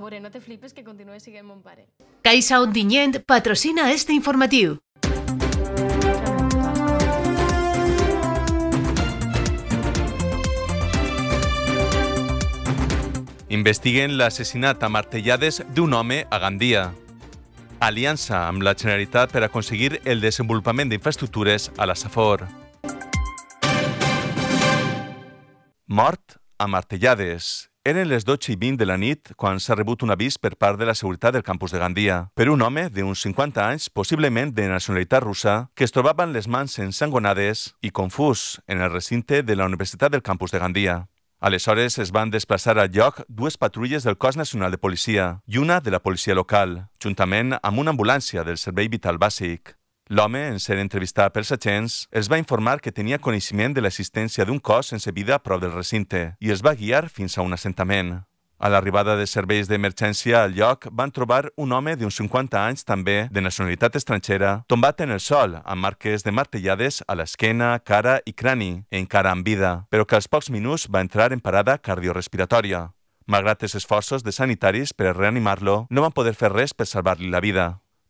A no te flipes que continues siguent mon pare. Caixa Ondinyent patrocina este informatiu. investiguen l'assassinat a martellades d'un home a Gandia. Aliança amb la Generalitat per aconseguir el desenvolupament d'infraestructures a la Safor. Mort a martellades. Eren les 12 i 20 de la nit quan s'ha rebut un avís per part de la seguretat del campus de Gandia per un home d'uns 50 anys, possiblement de nacionalitat russa, que es trobava amb les mans ensangonades i confús en el recinte de la Universitat del campus de Gandia. Aleshores es van desplaçar al lloc dues patrulles del Cos Nacional de Policia i una de la policia local, juntament amb una ambulància del Servei Vital Bàsic. L'home, en ser entrevistat pels agents, els va informar que tenia coneixement de l'existència d'un cos sense vida a prop del recinte i es va guiar fins a un assentament. A l'arribada de serveis d'emergència al lloc van trobar un home d'uns 50 anys també, de nacionalitat estrangera, tombat en el sol, amb marques de martellades a l'esquena, cara i crani, encara en vida, però que als pocs minuts va entrar en parada cardiorrespiratòria. Malgrat els esforços de sanitaris per reanimar-lo, no van poder fer res per salvar-li la vida.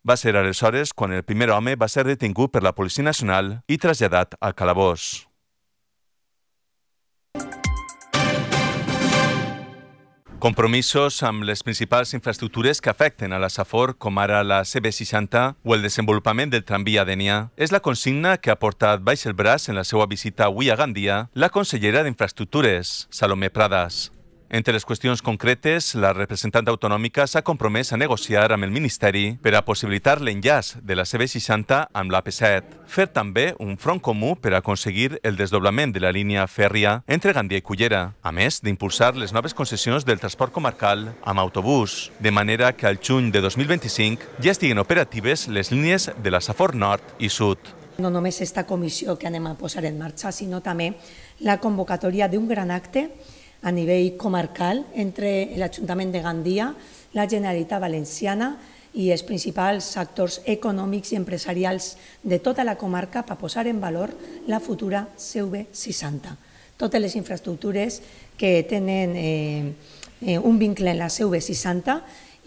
Va ser aleshores quan el primer home va ser detingut per la Policia Nacional i traslladat a Calabós. Compromisos amb les principals infraestructures que afecten a la Safor, com ara la CB60 o el desenvolupament del tramvia d'Enia, és la consigna que ha portat baix el braç en la seva visita avui a Gandia la consellera d'Infraestructures, Salomé Prades. Entre les qüestions concretes, la representant autonòmica s'ha compromès a negociar amb el Ministeri per a possibilitar l'enllaç de la CB60 amb l'AP7. Fer també un front comú per aconseguir el desdoblament de la línia fèrria entre Gandia i Cullera, a més d'impulsar les noves concessions del transport comarcal amb autobús, de manera que al juny de 2025 ja estiguin operatives les línies de la Safor Nord i Sud no només aquesta comissió que anem a posar en marxa, sinó també la convocatòria d'un gran acte a nivell comarcal entre l'Ajuntament de Gandia, la Generalitat Valenciana i els principals actors econòmics i empresarials de tota la comarca per posar en valor la futura CV60. Totes les infraestructures que tenen eh, eh un vincle en la CV60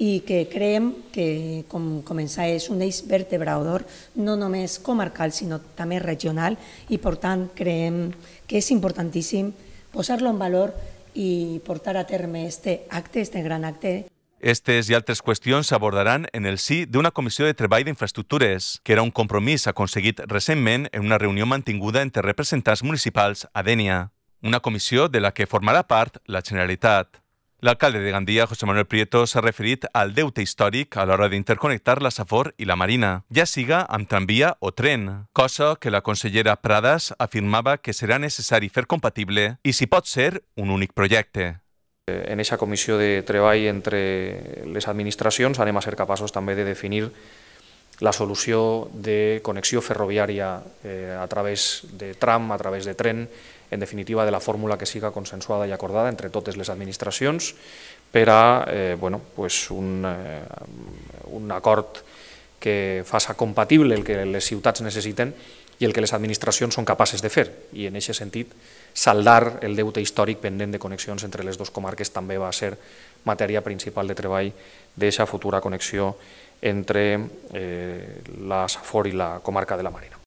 i que creiem que, com començar, és un eix vertebrador no només comarcal, sinó també regional i, per tant, creiem que és importantíssim posar-lo en valor i portar a terme este acte, este gran acte. Estes i altres qüestions s'abordaran en el sí d'una comissió de treball d'infraestructures, que era un compromís aconseguit recentment en una reunió mantinguda entre representants municipals a Dènia, una comissió de la que formarà part la Generalitat. L'alcalde de Gandia, José Manuel Prieto, s'ha referit al deute històric a l'hora d'interconnectar la Safor i la Marina, ja siga amb tramvia o tren, cosa que la consellera Prades afirmava que serà necessari fer compatible i si pot ser un únic projecte. Eh, en aquesta comissió de treball entre les administracions anem a ser capaços també de definir la solució de connexió ferroviària eh, a través de tram, a través de tren, en definitiva, de la fórmula que siga consensuada i acordada entre totes les administracions per a eh, bueno, pues un, eh, un acord que faça compatible el que les ciutats necessiten i el que les administracions són capaces de fer. I en aquest sentit, saldar el deute històric pendent de connexions entre les dues comarques també va ser matèria principal de treball d'aquesta futura connexió entre eh, la Safor i la comarca de la Marina.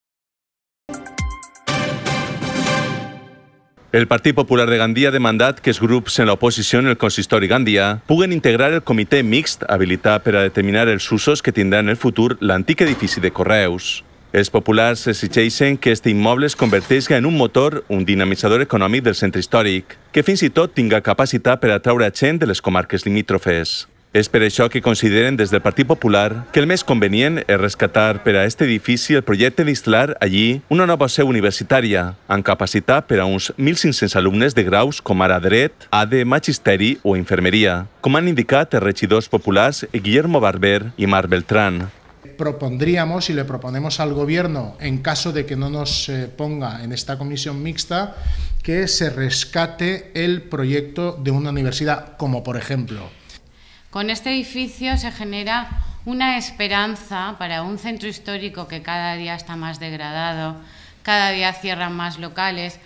El Partit Popular de Gandia ha demandat que els grups en l'oposició en el consistori Gandia puguen integrar el comitè mixt habilitat per a determinar els usos que tindrà en el futur l'antic edifici de Correus. Els populars exigeixen que aquest immoble es converteixi en un motor, un dinamitzador econòmic del centre històric, que fins i tot tinga capacitat per atraure gent de les comarques limítrofes. per això que consideren desde el Partido Popular que el mes convenient es rescatar para a este edificio edifici el de instalar allí una nueva seu universitaria amb capacitat para unos uns 1.500 alumnos de graus com ara Dret, ADE, Magisteri o enfermería, com han indicat els regidors populars Guillermo Barber i Marc Beltrán. Propondríamos y le proponemos al Gobierno, en caso de que no nos eh, ponga en esta comisión mixta, que se rescate el proyecto de una universidad, como por ejemplo con este edificio se genera una esperanza para un centro histórico que cada día está más degradado, cada día cierran más locales.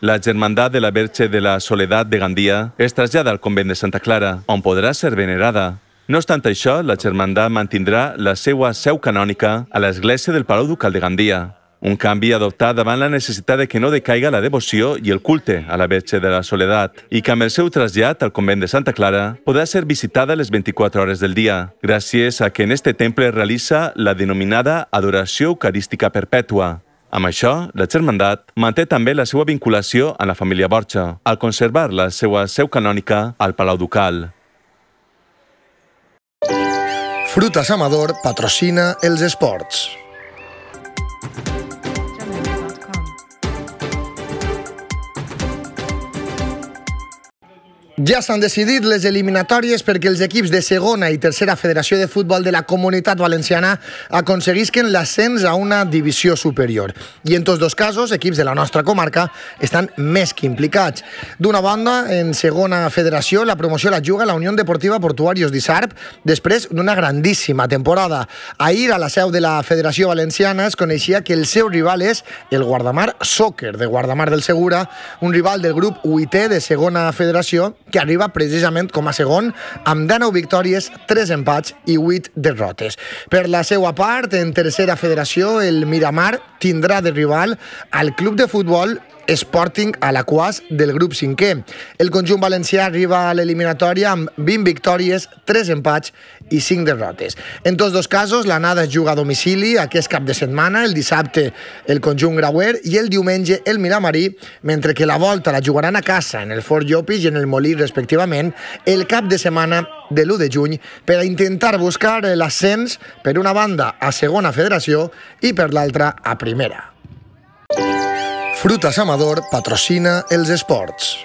La Hermandad de la Verche de la Soledad de Gandía es trasllada al convento de Santa Clara, donde podrá ser venerada. No obstante això, la Germandad mantendrá la seva seu canónica a la iglesia del Palau Ducal de Gandía. Un canvi adoptat davant la necessitat de que no decaiga la devoció i el culte a la Verge de la Soledat i que amb el seu trasllat al convent de Santa Clara podrà ser visitada les 24 hores del dia, gràcies a que en este temple es realitza la denominada adoració eucarística perpètua. Amb això, la Germandat manté també la seva vinculació a la família Borja, al conservar la seva seu canònica al Palau Ducal. Frutas Amador patrocina els esports. Ja s'han decidit les eliminatòries perquè els equips de segona i tercera federació de futbol de la comunitat valenciana aconseguisquen l'ascens a una divisió superior. I en tots dos casos, equips de la nostra comarca estan més que implicats. D'una banda, en segona federació, la promoció la juga la Unió Deportiva Portuarios d'Isarp després d'una grandíssima temporada. Ahir, a la seu de la Federació Valenciana, es coneixia que el seu rival és el Guardamar Soccer, de Guardamar del Segura, un rival del grup UIT de segona federació que arriba precisament com a segon amb 19 victòries, 3 empats i 8 derrotes. Per la seva part, en tercera federació, el Miramar tindrà de rival al club de futbol Sporting a la quas del grup 5è. El conjunt valencià arriba a l'eliminatòria amb 20 victòries, 3 empats i 5 derrotes. En tots dos casos, l'anada es juga a domicili aquest cap de setmana, el dissabte el conjunt grauer i el diumenge el Miramarí, mentre que la volta la jugaran a casa en el Fort Llopis i en el Molí, respectivament, el cap de setmana de l'1 de juny per a intentar buscar l'ascens per una banda a segona federació i per l'altra a primera. Frutas Amador patrocina els esports.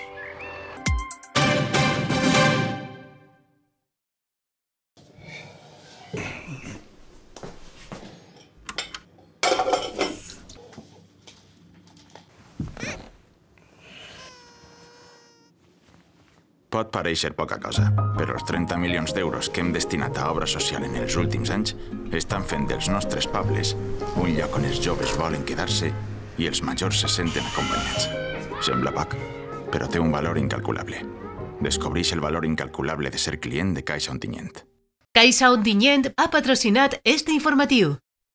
Pot pareixer poca cosa, però els 30 milions d'euros que hem destinat a obra social en els últims anys estan fent dels nostres pobles un lloc on els joves volen quedar-se i els majors se senten acompanyats. Sembla poc, però té un valor incalculable. Descobreix el valor incalculable de ser client de Caixa Ontinyent. Caixa Ontinyent ha patrocinat este informatiu.